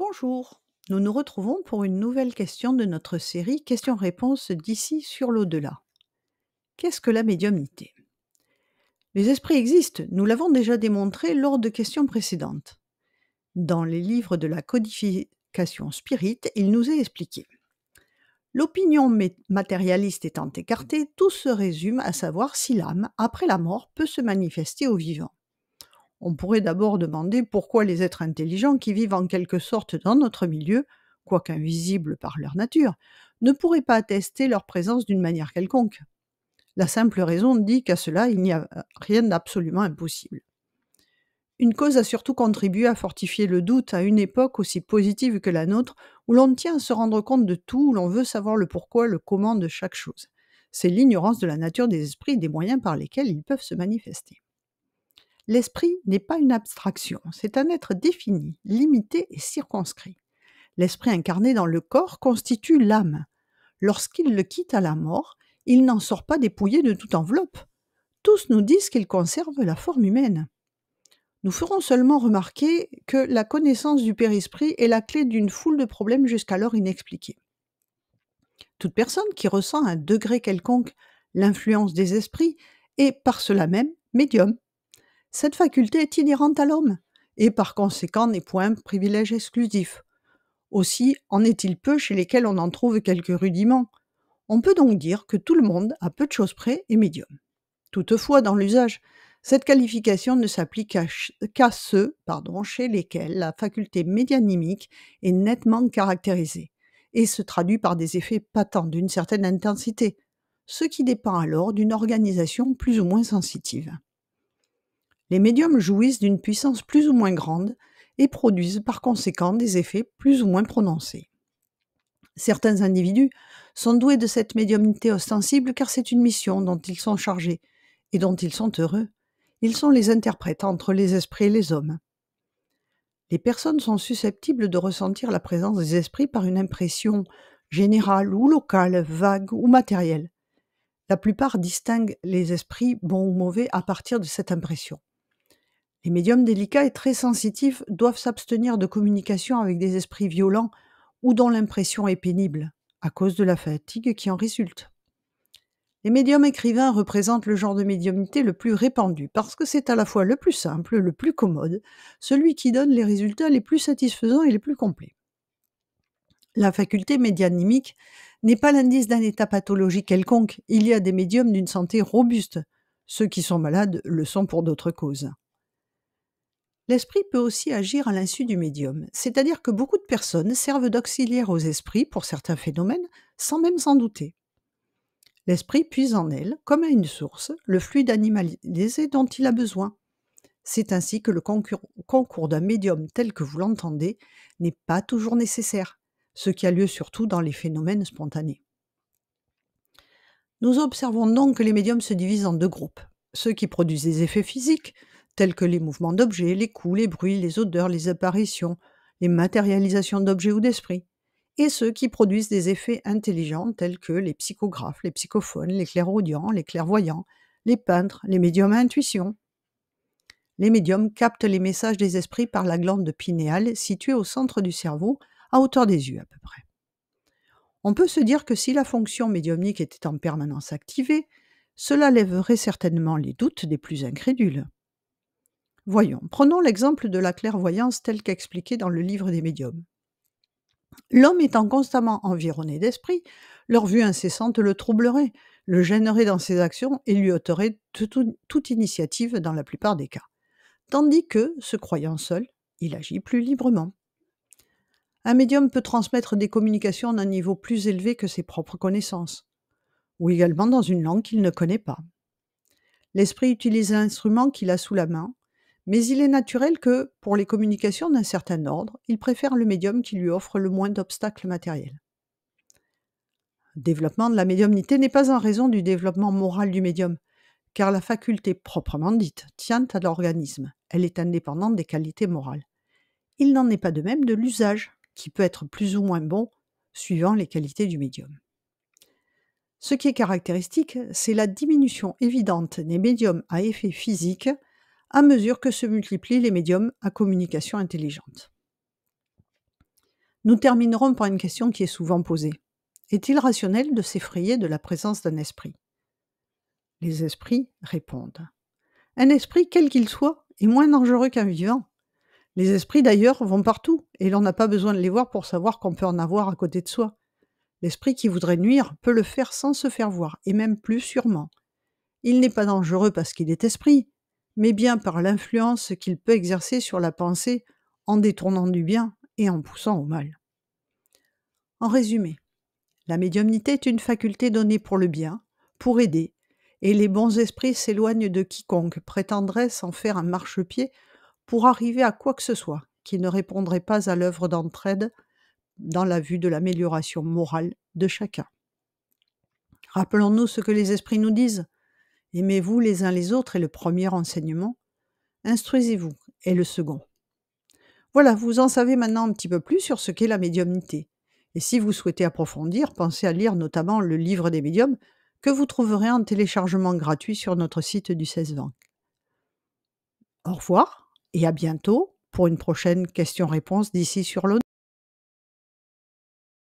Bonjour, nous nous retrouvons pour une nouvelle question de notre série Questions-réponses d'ici sur l'au-delà. Qu'est-ce que la médiumnité Les esprits existent, nous l'avons déjà démontré lors de questions précédentes. Dans les livres de la codification spirite, il nous est expliqué. L'opinion matérialiste étant écartée, tout se résume à savoir si l'âme, après la mort, peut se manifester au vivant. On pourrait d'abord demander pourquoi les êtres intelligents qui vivent en quelque sorte dans notre milieu, quoique invisibles par leur nature, ne pourraient pas attester leur présence d'une manière quelconque. La simple raison dit qu'à cela, il n'y a euh, rien d'absolument impossible. Une cause a surtout contribué à fortifier le doute à une époque aussi positive que la nôtre, où l'on tient à se rendre compte de tout, où l'on veut savoir le pourquoi, le comment de chaque chose. C'est l'ignorance de la nature des esprits et des moyens par lesquels ils peuvent se manifester. L'esprit n'est pas une abstraction, c'est un être défini, limité et circonscrit. L'esprit incarné dans le corps constitue l'âme. Lorsqu'il le quitte à la mort, il n'en sort pas dépouillé de toute enveloppe. Tous nous disent qu'il conserve la forme humaine. Nous ferons seulement remarquer que la connaissance du Père-Esprit est la clé d'une foule de problèmes jusqu'alors inexpliqués. Toute personne qui ressent à un degré quelconque l'influence des esprits est par cela même médium. Cette faculté est inhérente à l'homme et par conséquent n'est point un privilège exclusif. Aussi en est-il peu chez lesquels on en trouve quelques rudiments. On peut donc dire que tout le monde, à peu de choses près, est médium. Toutefois, dans l'usage, cette qualification ne s'applique qu'à ceux pardon, chez lesquels la faculté médianimique est nettement caractérisée et se traduit par des effets patents d'une certaine intensité, ce qui dépend alors d'une organisation plus ou moins sensitive. Les médiums jouissent d'une puissance plus ou moins grande et produisent par conséquent des effets plus ou moins prononcés. Certains individus sont doués de cette médiumnité ostensible car c'est une mission dont ils sont chargés et dont ils sont heureux. Ils sont les interprètes entre les esprits et les hommes. Les personnes sont susceptibles de ressentir la présence des esprits par une impression générale ou locale, vague ou matérielle. La plupart distinguent les esprits bons ou mauvais à partir de cette impression. Les médiums délicats et très sensitifs doivent s'abstenir de communication avec des esprits violents ou dont l'impression est pénible, à cause de la fatigue qui en résulte. Les médiums écrivains représentent le genre de médiumnité le plus répandu parce que c'est à la fois le plus simple, le plus commode, celui qui donne les résultats les plus satisfaisants et les plus complets. La faculté médianimique n'est pas l'indice d'un état pathologique quelconque. Il y a des médiums d'une santé robuste. Ceux qui sont malades le sont pour d'autres causes. L'esprit peut aussi agir à l'insu du médium, c'est-à-dire que beaucoup de personnes servent d'auxiliaire aux esprits pour certains phénomènes sans même s'en douter. L'esprit puise en elle, comme à une source, le fluide animalisé dont il a besoin. C'est ainsi que le concours d'un médium tel que vous l'entendez n'est pas toujours nécessaire, ce qui a lieu surtout dans les phénomènes spontanés. Nous observons donc que les médiums se divisent en deux groupes, ceux qui produisent des effets physiques, tels que les mouvements d'objets, les coups, les bruits, les odeurs, les apparitions, les matérialisations d'objets ou d'esprits, et ceux qui produisent des effets intelligents tels que les psychographes, les psychophones, les clairaudients, les clairvoyants, les peintres, les médiums à intuition. Les médiums captent les messages des esprits par la glande pinéale située au centre du cerveau, à hauteur des yeux à peu près. On peut se dire que si la fonction médiumnique était en permanence activée, cela lèverait certainement les doutes des plus incrédules. Voyons, prenons l'exemple de la clairvoyance telle qu'expliquée dans le livre des médiums. L'homme étant constamment environné d'esprits, leur vue incessante le troublerait, le gênerait dans ses actions et lui ôterait toute, toute initiative dans la plupart des cas. Tandis que, se croyant seul, il agit plus librement. Un médium peut transmettre des communications d'un niveau plus élevé que ses propres connaissances, ou également dans une langue qu'il ne connaît pas. L'esprit utilise l'instrument qu'il a sous la main mais il est naturel que, pour les communications d'un certain ordre, il préfère le médium qui lui offre le moins d'obstacles matériels. Le développement de la médiumnité n'est pas en raison du développement moral du médium, car la faculté proprement dite tient à l'organisme, elle est indépendante des qualités morales. Il n'en est pas de même de l'usage, qui peut être plus ou moins bon suivant les qualités du médium. Ce qui est caractéristique, c'est la diminution évidente des médiums à effet physique à mesure que se multiplient les médiums à communication intelligente. Nous terminerons par une question qui est souvent posée. Est-il rationnel de s'effrayer de la présence d'un esprit Les esprits répondent. Un esprit, quel qu'il soit, est moins dangereux qu'un vivant. Les esprits, d'ailleurs, vont partout, et l'on n'a pas besoin de les voir pour savoir qu'on peut en avoir à côté de soi. L'esprit qui voudrait nuire peut le faire sans se faire voir, et même plus sûrement. Il n'est pas dangereux parce qu'il est esprit, mais bien par l'influence qu'il peut exercer sur la pensée en détournant du bien et en poussant au mal. En résumé, la médiumnité est une faculté donnée pour le bien, pour aider, et les bons esprits s'éloignent de quiconque prétendrait s'en faire un marchepied pour arriver à quoi que ce soit qui ne répondrait pas à l'œuvre d'entraide dans la vue de l'amélioration morale de chacun. Rappelons-nous ce que les esprits nous disent. Aimez-vous les uns les autres est le premier enseignement. Instruisez-vous est le second. Voilà, vous en savez maintenant un petit peu plus sur ce qu'est la médiumnité. Et si vous souhaitez approfondir, pensez à lire notamment le livre des médiums que vous trouverez en téléchargement gratuit sur notre site du 16 20. Au revoir et à bientôt pour une prochaine question-réponse d'ici sur l'eau.